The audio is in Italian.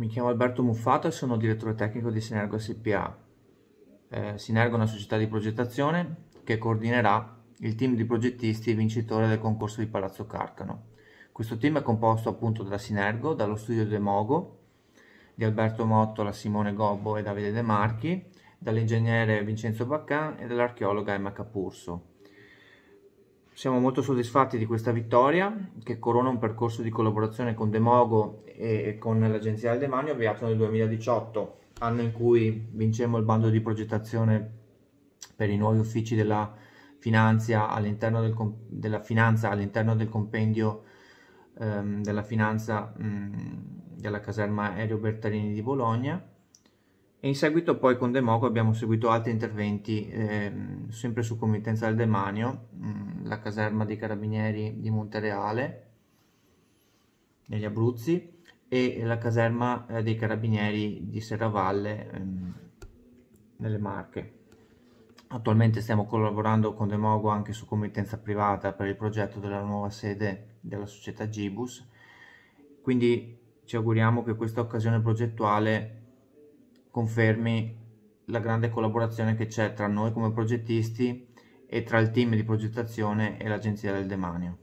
mi chiamo Alberto Muffato e sono direttore tecnico di Sinergo SPA. Eh, Sinergo è una società di progettazione che coordinerà il team di progettisti vincitore del concorso di Palazzo Carcano. Questo team è composto appunto da Sinergo, dallo studio De Mogo, di Alberto Mottola, Simone Gobbo e Davide De Marchi, dall'ingegnere Vincenzo Baccan e dall'archeologa Emma Capurso. Siamo molto soddisfatti di questa vittoria che corona un percorso di collaborazione con Demogo e con l'Agenzia del Demanio avviato nel 2018, anno in cui vincemmo il bando di progettazione per i nuovi uffici della finanza all'interno del, della finanza all'interno del compendio ehm, della finanza mh, della caserma Aereo Bertarini di Bologna e in seguito poi con Demogo abbiamo seguito altri interventi eh, sempre su committenza del demanio, mh, mm, la caserma dei carabinieri di Montereale negli Abruzzi e la caserma eh, dei carabinieri di Serravalle ehm, nelle Marche. Attualmente stiamo collaborando con Demogo anche su committenza privata per il progetto della nuova sede della società Gibus, quindi ci auguriamo che questa occasione progettuale confermi la grande collaborazione che c'è tra noi come progettisti e tra il team di progettazione e l'Agenzia del Demanio.